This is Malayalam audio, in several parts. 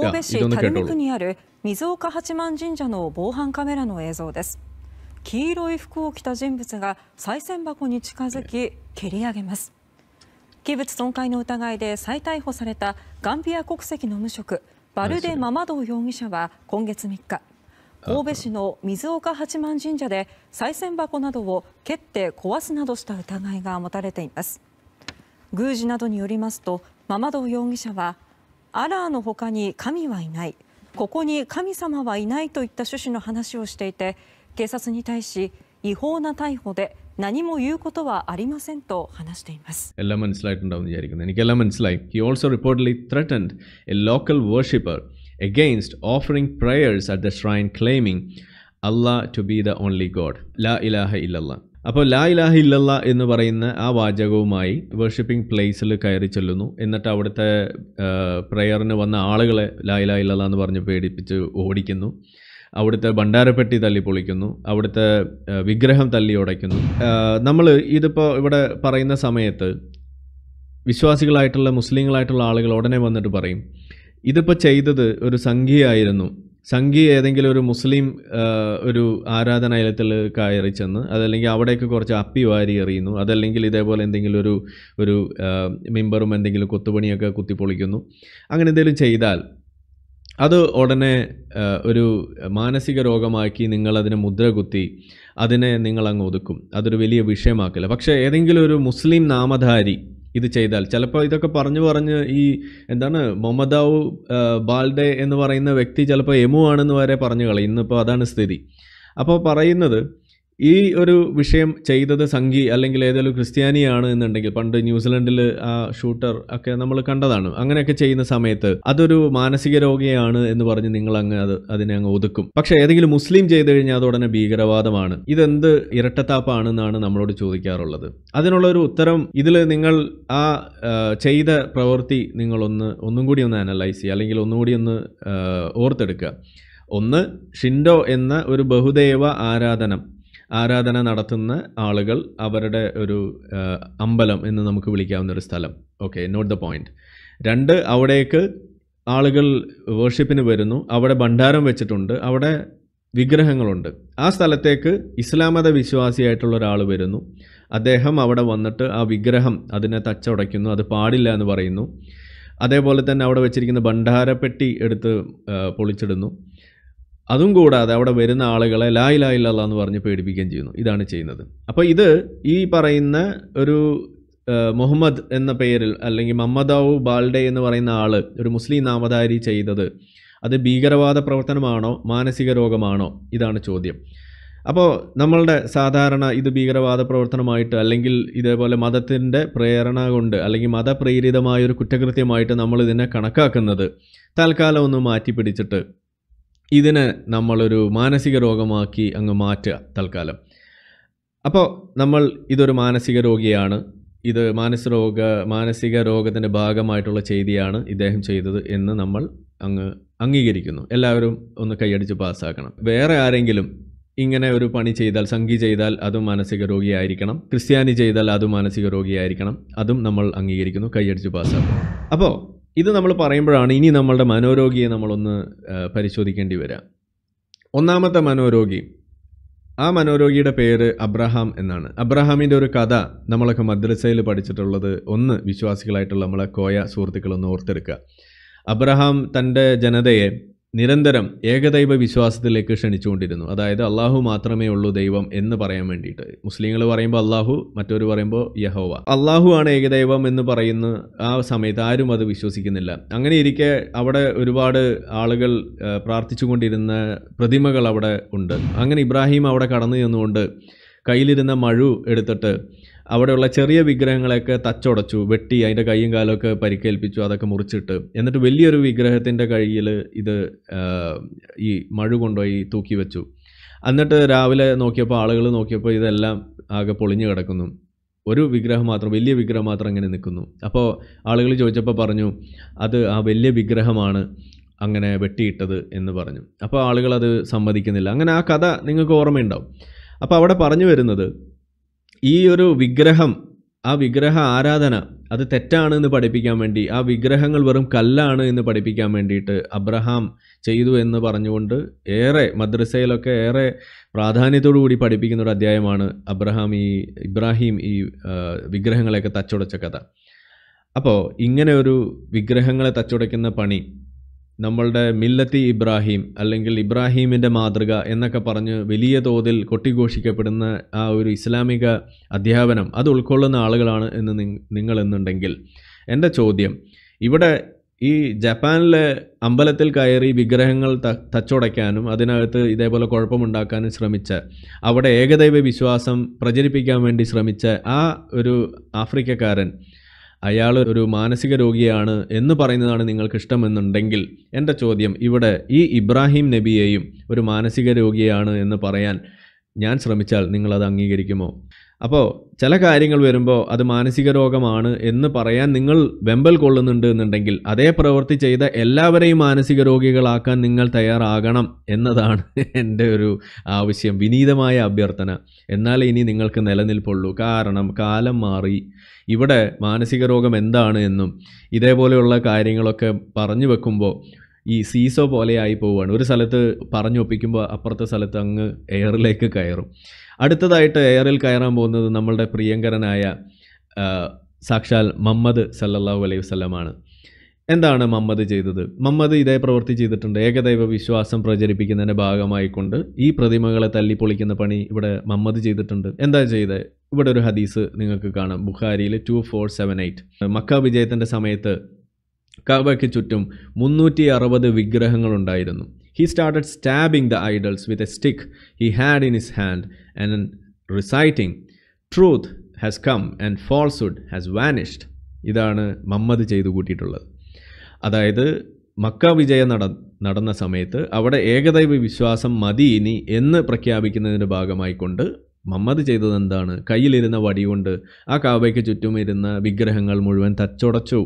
神戸市垂水区にある水岡八幡神社の防犯カメラの映像です黄色い服を着た人物が賽銭箱に近づき蹴り上げます器物損壊の疑いで再逮捕されたガンビア国籍の無職バルデ・ママドー容疑者は今月3日神戸市の水岡八幡神社で賽銭箱などを蹴って壊すなどした疑いが持たれています宮司などによりますとママドー容疑者はアラーの他に神はいないここに神様はいないといった趣旨の話をしていて警察に対し違法な逮捕で何も言うことはありませんと話しています。എല്ലാ മനസ്സിലായിട്ടുണ്ടാവും എന്ന് വിചാരിക്കുന്നു എനിക്ക് എല്ലാം മനസ്സിലായി he also reportedly threatened a local worshipper against offering prayers at the shrine claiming Allah to be the only God. La ilaha illallah. അപ്പോൾ ലാ ഇലാഹ ഇല്ലല്ല എന്ന് പറയുന്ന ആ വാചകവുമായി വർഷിപ്പിംഗ് പ്ലേസിൽ കയറി ചെല്ലുന്നു എന്നിട്ട് അവിടുത്തെ പ്രെയറിന് വന്ന ആളുകളെ ലാ ഇലാഹ ഇല്ലല്ല എന്ന് പറഞ്ഞ് പേടിപ്പിച്ച് ഓടിക്കുന്നു അവിടുത്തെ ഭണ്ഡാരപ്പെട്ടി തല്ലി പൊളിക്കുന്നു അവിടുത്തെ വിഗ്രഹം തല്ലി ഉടയ്ക്കുന്നു നമ്മൾ ഇതിപ്പോൾ ഇവിടെ പറയുന്ന സമയത്ത് വിശ്വാസികളായിട്ടുള്ള മുസ്ലിങ്ങളായിട്ടുള്ള ആളുകൾ ഉടനെ വന്നിട്ട് പറയും ഇതിപ്പോൾ ചെയ്തത് ഒരു സംഖ്യയായിരുന്നു സംഗി ഏതെങ്കിലും ഒരു മുസ്ലിം ഒരു ആരാധനാലയത്തിൽ കയറി ചെന്ന് അതല്ലെങ്കിൽ അവിടേക്ക് കുറച്ച് അപ്പി വാരി എറിയുന്നു അതല്ലെങ്കിൽ ഇതേപോലെ എന്തെങ്കിലും ഒരു ഒരു മെമ്പറും എന്തെങ്കിലും കൊത്തുപണിയൊക്കെ കുത്തിപ്പൊളിക്കുന്നു അങ്ങനെ എന്തെങ്കിലും ചെയ്താൽ അത് ഉടനെ ഒരു മാനസിക രോഗമാക്കി നിങ്ങളതിനെ മുദ്ര കുത്തി അതിനെ നിങ്ങളങ്ങ് ഒതുക്കും അതൊരു വലിയ വിഷയമാക്കില്ല പക്ഷേ ഏതെങ്കിലും ഒരു മുസ്ലിം നാമധാരി ഇത് ചെയ്താൽ ചിലപ്പോൾ ഇതൊക്കെ പറഞ്ഞു പറഞ്ഞ് ഈ എന്താണ് മൊഹമ്മദാവു ബാൽഡെ എന്ന് പറയുന്ന വ്യക്തി ചിലപ്പോൾ എമു ആണെന്ന് വരെ പറഞ്ഞു കളയും ഇന്നിപ്പോൾ അതാണ് സ്ഥിതി അപ്പോൾ പറയുന്നത് ഈ ഒരു വിഷയം ചെയ്തത് സംഘി അല്ലെങ്കിൽ ഏതെങ്കിലും ക്രിസ്ത്യാനിയാണ് എന്നുണ്ടെങ്കിൽ പണ്ട് ന്യൂസിലൻഡിൽ ആ ഷൂട്ടർ ഒക്കെ നമ്മൾ കണ്ടതാണ് അങ്ങനെയൊക്കെ ചെയ്യുന്ന സമയത്ത് അതൊരു മാനസിക രോഗിയാണ് എന്ന് പറഞ്ഞ് നിങ്ങൾ അങ്ങ് അത് അതിനെ അങ്ങ് ഒതുക്കും പക്ഷേ ഏതെങ്കിലും മുസ്ലിം ചെയ്തു കഴിഞ്ഞാൽ അത് ഉടനെ ഭീകരവാദമാണ് ഇതെന്ത് ഇരട്ടത്താപ്പാണെന്നാണ് നമ്മളോട് ചോദിക്കാറുള്ളത് അതിനുള്ള ഒരു ഉത്തരം ഇതിൽ നിങ്ങൾ ആ ചെയ്ത പ്രവൃത്തി നിങ്ങളൊന്ന് ഒന്നും കൂടി ഒന്ന് അനലൈസ് ചെയ്യുക അല്ലെങ്കിൽ ഒന്നുകൂടി ഒന്ന് ഓർത്തെടുക്കുക ഒന്ന് ഷിൻഡോ എന്ന ഒരു ബഹുദൈവ ആരാധനം ആരാധന നടത്തുന്ന ആളുകൾ അവരുടെ ഒരു അമ്പലം എന്ന് നമുക്ക് വിളിക്കാവുന്ന ഒരു സ്ഥലം ഓക്കെ നോട്ട് ദ പോയിന്റ് രണ്ട് അവിടേക്ക് ആളുകൾ വേർഷിപ്പിന് വരുന്നു അവിടെ ഭണ്ഡാരം വെച്ചിട്ടുണ്ട് അവിടെ വിഗ്രഹങ്ങളുണ്ട് ആ സ്ഥലത്തേക്ക് ഇസ്ലാമത വിശ്വാസിയായിട്ടുള്ള ഒരാൾ വരുന്നു അദ്ദേഹം അവിടെ വന്നിട്ട് ആ വിഗ്രഹം അതിനെ തച്ചടയ്ക്കുന്നു അത് പാടില്ല എന്ന് പറയുന്നു അതേപോലെ തന്നെ അവിടെ വെച്ചിരിക്കുന്ന ഭണ്ഡാരപ്പെട്ടി എടുത്ത് പൊളിച്ചിടുന്നു അതും കൂടാതെ അവിടെ വരുന്ന ആളുകളെ ലായി ലായി ലല്ല എന്ന് പറഞ്ഞ് പേടിപ്പിക്കുകയും ചെയ്യുന്നു ഇതാണ് ചെയ്യുന്നത് അപ്പോൾ ഇത് ഈ പറയുന്ന ഒരു മുഹമ്മദ് എന്ന പേരിൽ അല്ലെങ്കിൽ മമ്മദാവു ബാൽഡേ എന്ന് പറയുന്ന ആൾ ഒരു മുസ്ലിം നാമധാരി ചെയ്തത് അത് ഭീകരവാദ പ്രവർത്തനമാണോ മാനസിക രോഗമാണോ ഇതാണ് ചോദ്യം അപ്പോൾ നമ്മളുടെ സാധാരണ ഇത് ഭീകരവാദ പ്രവർത്തനമായിട്ട് അല്ലെങ്കിൽ ഇതേപോലെ മതത്തിൻ്റെ പ്രേരണ കൊണ്ട് അല്ലെങ്കിൽ മതപ്രേരിതമായൊരു കുറ്റകൃത്യമായിട്ട് നമ്മൾ ഇതിനെ കണക്കാക്കുന്നത് തൽക്കാലം ഒന്ന് മാറ്റി പിടിച്ചിട്ട് ഇതിനെ നമ്മളൊരു മാനസിക രോഗമാക്കി അങ്ങ് മാറ്റുക തൽക്കാലം അപ്പോൾ നമ്മൾ ഇതൊരു മാനസിക രോഗിയാണ് ഇത് മാനസിക രോഗ മാനസിക രോഗത്തിൻ്റെ ഭാഗമായിട്ടുള്ള ചെയ്തിയാണ് ഇദ്ദേഹം ചെയ്തത് എന്ന് നമ്മൾ അങ്ങ് അംഗീകരിക്കുന്നു എല്ലാവരും ഒന്ന് കൈയടിച്ച് പാസ്സാക്കണം വേറെ ആരെങ്കിലും ഇങ്ങനെ ഒരു പണി ചെയ്താൽ സംഘി ചെയ്താൽ അതും മാനസിക രോഗിയായിരിക്കണം ക്രിസ്ത്യാനി ചെയ്താൽ അതും മാനസിക രോഗിയായിരിക്കണം അതും നമ്മൾ അംഗീകരിക്കുന്നു കൈയടിച്ച് പാസ്സാക്കും അപ്പോൾ ഇത് നമ്മൾ പറയുമ്പോഴാണ് ഇനി നമ്മളുടെ മനോരോഗിയെ നമ്മളൊന്ന് പരിശോധിക്കേണ്ടി വരാം ഒന്നാമത്തെ മനോരോഗി ആ മനോരോഗിയുടെ പേര് അബ്രഹാം എന്നാണ് അബ്രഹാമിൻ്റെ ഒരു കഥ നമ്മളൊക്കെ മദ്രസയിൽ പഠിച്ചിട്ടുള്ളത് ഒന്ന് വിശ്വാസികളായിട്ടുള്ള നമ്മളെ കോയ സുഹൃത്തുക്കളൊന്ന് ഓർത്തെടുക്കുക അബ്രഹാം തൻ്റെ ജനതയെ നിരന്തരം ഏകദൈവ വിശ്വാസത്തിലേക്ക് ക്ഷണിച്ചുകൊണ്ടിരുന്നു അതായത് അള്ളാഹു മാത്രമേ ഉള്ളൂ ദൈവം എന്ന് പറയാൻ വേണ്ടിയിട്ട് മുസ്ലിങ്ങൾ പറയുമ്പോൾ അള്ളാഹു മറ്റൊരു പറയുമ്പോൾ യഹോവ അള്ളാഹു ആണ് ഏകദൈവം എന്ന് പറയുന്ന ആ സമയത്ത് ആരും അത് വിശ്വസിക്കുന്നില്ല അങ്ങനെ ഇരിക്കെ അവിടെ ഒരുപാട് ആളുകൾ പ്രാർത്ഥിച്ചുകൊണ്ടിരുന്ന പ്രതിമകൾ അവിടെ ഉണ്ട് അങ്ങനെ ഇബ്രാഹിം അവിടെ കടന്നു ചെന്നുകൊണ്ട് കയ്യിലിരുന്ന മഴു എടുത്തിട്ട് അവിടെയുള്ള ചെറിയ വിഗ്രഹങ്ങളെയൊക്കെ തച്ചുടച്ചു വെട്ടി അതിൻ്റെ കൈയും കാലമൊക്കെ പരിക്കേൽപ്പിച്ചു അതൊക്കെ മുറിച്ചിട്ട് എന്നിട്ട് വലിയൊരു വിഗ്രഹത്തിൻ്റെ കഴിയിൽ ഇത് ഈ മഴ കൊണ്ടുപോയി തൂക്കി വെച്ചു എന്നിട്ട് രാവിലെ നോക്കിയപ്പോൾ ആളുകൾ നോക്കിയപ്പോൾ ഇതെല്ലാം ആകെ പൊളിഞ്ഞു കിടക്കുന്നു ഒരു വിഗ്രഹം മാത്രം വലിയ വിഗ്രഹം മാത്രം അങ്ങനെ നിൽക്കുന്നു അപ്പോൾ ആളുകൾ ചോദിച്ചപ്പോൾ പറഞ്ഞു അത് ആ വലിയ വിഗ്രഹമാണ് അങ്ങനെ വെട്ടിയിട്ടത് എന്ന് പറഞ്ഞു അപ്പോൾ ആളുകൾ അത് സമ്മതിക്കുന്നില്ല അങ്ങനെ ആ കഥ നിങ്ങൾക്ക് ഓർമ്മയുണ്ടാവും അപ്പോൾ അവിടെ പറഞ്ഞു വരുന്നത് ഈ ഒരു വിഗ്രഹം ആ വിഗ്രഹ ആരാധന അത് തെറ്റാണ് എന്ന് പഠിപ്പിക്കാൻ വേണ്ടി ആ വിഗ്രഹങ്ങൾ വെറും കല്ലാണ് എന്ന് പഠിപ്പിക്കാൻ വേണ്ടിയിട്ട് അബ്രഹാം ചെയ്തു എന്ന് പറഞ്ഞുകൊണ്ട് ഏറെ മദ്രസയിലൊക്കെ ഏറെ പ്രാധാന്യത്തോടു കൂടി പഠിപ്പിക്കുന്ന ഒരു അധ്യായമാണ് അബ്രഹാം ഈ ഇബ്രാഹിം ഈ വിഗ്രഹങ്ങളെയൊക്കെ തച്ചുടച്ച കഥ അപ്പോൾ ഇങ്ങനെ ഒരു വിഗ്രഹങ്ങളെ തച്ചുടയ്ക്കുന്ന പണി നമ്മളുടെ മില്ലത്തി ഇബ്രാഹിം അല്ലെങ്കിൽ ഇബ്രാഹീമിൻ്റെ മാതൃക എന്നൊക്കെ പറഞ്ഞ് വലിയ തോതിൽ കൊട്ടിഘോഷിക്കപ്പെടുന്ന ആ ഒരു ഇസ്ലാമിക അധ്യാപനം അത് ഉൾക്കൊള്ളുന്ന ആളുകളാണ് എന്ന് നിങ്ങൾ എന്നുണ്ടെങ്കിൽ എൻ്റെ ചോദ്യം ഇവിടെ ഈ ജപ്പാനിലെ അമ്പലത്തിൽ കയറി വിഗ്രഹങ്ങൾ ത തച്ചുടയ്ക്കാനും അതിനകത്ത് ഇതേപോലെ കുഴപ്പമുണ്ടാക്കാനും ശ്രമിച്ച അവിടെ ഏകദൈവ വിശ്വാസം പ്രചരിപ്പിക്കാൻ വേണ്ടി ശ്രമിച്ച ആ ഒരു ആഫ്രിക്കക്കാരൻ അയാൾ ഒരു മാനസിക രോഗിയാണ് എന്ന് പറയുന്നതാണ് നിങ്ങൾക്ക് ഇഷ്ടമെന്നുണ്ടെങ്കിൽ എൻ്റെ ചോദ്യം ഇവിടെ ഈ ഇബ്രാഹിം നബിയെയും ഒരു മാനസിക രോഗിയാണ് എന്ന് പറയാൻ ഞാൻ ശ്രമിച്ചാൽ നിങ്ങളത് അംഗീകരിക്കുമോ അപ്പോൾ ചില കാര്യങ്ങൾ വരുമ്പോൾ അത് മാനസിക രോഗമാണ് എന്ന് പറയാൻ നിങ്ങൾ വെമ്പൽ കൊള്ളുന്നുണ്ട് എന്നുണ്ടെങ്കിൽ അതേ പ്രവൃത്തി ചെയ്ത എല്ലാവരെയും മാനസിക രോഗികളാക്കാൻ നിങ്ങൾ തയ്യാറാകണം എന്നതാണ് എൻ്റെ ഒരു ആവശ്യം വിനീതമായ അഭ്യർത്ഥന എന്നാൽ ഇനി നിങ്ങൾക്ക് നിലനിൽപ്പുള്ളൂ കാരണം കാലം മാറി ഇവിടെ മാനസിക രോഗം എന്താണ് എന്നും ഇതേപോലെയുള്ള കാര്യങ്ങളൊക്കെ പറഞ്ഞു വെക്കുമ്പോൾ ഈ സീസോ പോലെ ആയി പോവുകയാണ് ഒരു സ്ഥലത്ത് പറഞ്ഞൊപ്പിക്കുമ്പോൾ അപ്പുറത്തെ സ്ഥലത്ത് അങ്ങ് എയറിലേക്ക് കയറും അടുത്തതായിട്ട് എയറിൽ കയറാൻ പോകുന്നത് നമ്മളുടെ പ്രിയങ്കരനായ സാക്ഷാൽ മമ്മദ് സല്ലല്ലാഹു അലൈഹി വസ്ലമാണ് എന്താണ് മമ്മദ് ചെയ്തത് മമ്മദ് ഇതേ പ്രവൃത്തി ചെയ്തിട്ടുണ്ട് ഏകദൈവ വിശ്വാസം പ്രചരിപ്പിക്കുന്നതിൻ്റെ ഭാഗമായിക്കൊണ്ട് ഈ പ്രതിമകളെ തല്ലിപ്പൊളിക്കുന്ന പണി ഇവിടെ മമ്മദ് ചെയ്തിട്ടുണ്ട് എന്താ ചെയ്തത് ഇവിടെ ഒരു ഹദീസ് നിങ്ങൾക്ക് കാണാം ബുഖാരിയിൽ two four seven eight Makkah വിജയത്തിൻ്റെ സമയത്ത് കഅബയ്ക്ക് ചുറ്റും മുന്നൂറ്റി അറുപത് വിഗ്രഹങ്ങളുണ്ടായിരുന്നു He started stabbing the idols with a stick he had in his hand and reciting, Truth has come and falsehood has vanished. ഇതാണ് മമ്മദ് ചെയ്തു കൂട്ടിയിട്ടുള്ളത് അതായത് മക്ക വിജയം നട നടന്ന സമയത്ത് അവിടെ ഏകദൈവ വിശ്വാസം മതി ഇനി എന്ന് പ്രഖ്യാപിക്കുന്നതിൻ്റെ ഭാഗമായിക്കൊണ്ട് മമ്മദ് ചെയ്തത് എന്താണ് കയ്യിലിരുന്ന വടി കൊണ്ട് ആ കാവയ്ക്ക് ചുറ്റും ഇരുന്ന വിഗ്രഹങ്ങൾ മുഴുവൻ തച്ചുടച്ചു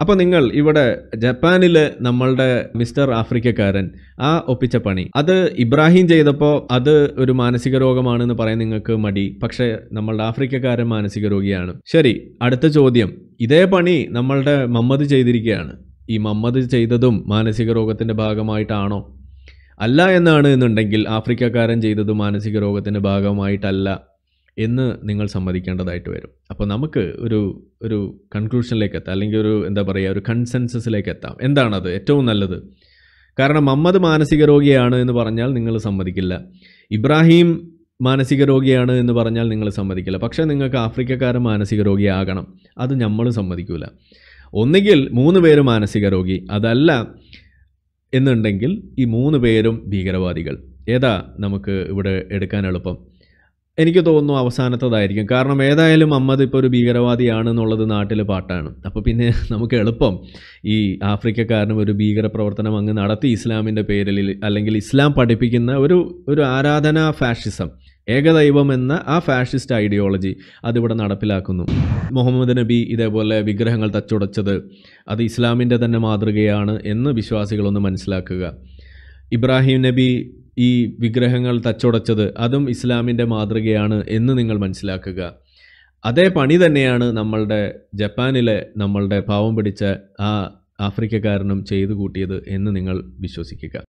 അപ്പോൾ നിങ്ങൾ ഇവിടെ ജപ്പാനില് നമ്മളുടെ മിസ്റ്റർ ആഫ്രിക്കക്കാരൻ ആ ഒപ്പിച്ച പണി അത് ഇബ്രാഹിം ചെയ്തപ്പോൾ അത് ഒരു മാനസിക രോഗമാണെന്ന് പറയാൻ നിങ്ങൾക്ക് മടി പക്ഷേ നമ്മളുടെ ആഫ്രിക്കക്കാരൻ മാനസിക രോഗിയാണ് ശരി അടുത്ത ചോദ്യം ഇതേ പണി നമ്മളുടെ മമ്മദ് ചെയ്തിരിക്കുകയാണ് ഈ മമ്മദ് ചെയ്തതും മാനസിക രോഗത്തിന്റെ ഭാഗമായിട്ടാണോ അല്ല എന്നാണ് എന്നുണ്ടെങ്കിൽ ആഫ്രിക്കക്കാരൻ ചെയ്തതും മാനസിക രോഗത്തിന്റെ ഭാഗമായിട്ടല്ല എന്ന് നിങ്ങൾ സമ്മതിക്കേണ്ടതായിട്ട് വരും അപ്പോൾ നമുക്ക് ഒരു ഒരു കൺക്ലൂഷനിലേക്ക് എത്താം അല്ലെങ്കിൽ ഒരു എന്താ പറയുക ഒരു കൺസെൻസസിലേക്ക് എത്താം എന്താണത് ഏറ്റവും നല്ലത് കാരണം മമ്മദ് മാനസിക രോഗിയാണ് എന്ന് പറഞ്ഞാൽ നിങ്ങൾ സമ്മതിക്കില്ല ഇബ്രാഹിം മാനസിക രോഗിയാണ് എന്ന് പറഞ്ഞാൽ നിങ്ങൾ സമ്മതിക്കില്ല പക്ഷേ നിങ്ങൾക്ക് ആഫ്രിക്കക്കാരൻ മാനസിക രോഗിയാകണം അത് നമ്മൾ സമ്മതിക്കില്ല ഒന്നുകിൽ മൂന്ന് പേര് മാനസിക രോഗി അതല്ല എന്നുണ്ടെങ്കിൽ ഈ മൂന്ന് പേരും ഭീകരവാദികൾ ഏതാ നമുക്ക് ഇവിടെ എടുക്കാൻ എളുപ്പം എനിക്ക് തോന്നുന്നു അവസാനത്തതായിരിക്കും കാരണം ഏതായാലും അമ്മത് ഇപ്പോൾ ഒരു ഭീകരവാദിയാണ് എന്നുള്ളത് നാട്ടിൽ പാട്ടാണ് അപ്പോൾ പിന്നെ നമുക്ക് എളുപ്പം ഈ ആഫ്രിക്കക്കാരനും ഒരു ഭീകര പ്രവർത്തനം അങ്ങ് നടത്തി ഇസ്ലാമിൻ്റെ പേരിൽ അല്ലെങ്കിൽ ഇസ്ലാം പഠിപ്പിക്കുന്ന ഒരു ഒരു ആരാധനാ ഫാഷിസം ഏകദൈവം എന്ന ആ ഫാഷിസ്റ്റ് ഐഡിയോളജി അതിവിടെ നടപ്പിലാക്കുന്നു മുഹമ്മദ് നബി ഇതേപോലെ വിഗ്രഹങ്ങൾ തച്ചുടച്ചത് അത് ഇസ്ലാമിൻ്റെ തന്നെ മാതൃകയാണ് എന്ന് വിശ്വാസികളൊന്ന് മനസ്സിലാക്കുക ഇബ്രാഹിം നബി ഈ വിഗ്രഹങ്ങൾ തച്ചുടച്ചത് അതും ഇസ്ലാമിൻ്റെ മാതൃകയാണ് എന്ന് നിങ്ങൾ മനസ്സിലാക്കുക അതേ പണി തന്നെയാണ് നമ്മളുടെ ജപ്പാനിലെ നമ്മളുടെ പാവം പിടിച്ച ആ ആഫ്രിക്കക്കാരനും ചെയ്തു കൂട്ടിയത് എന്ന് നിങ്ങൾ വിശ്വസിക്കുക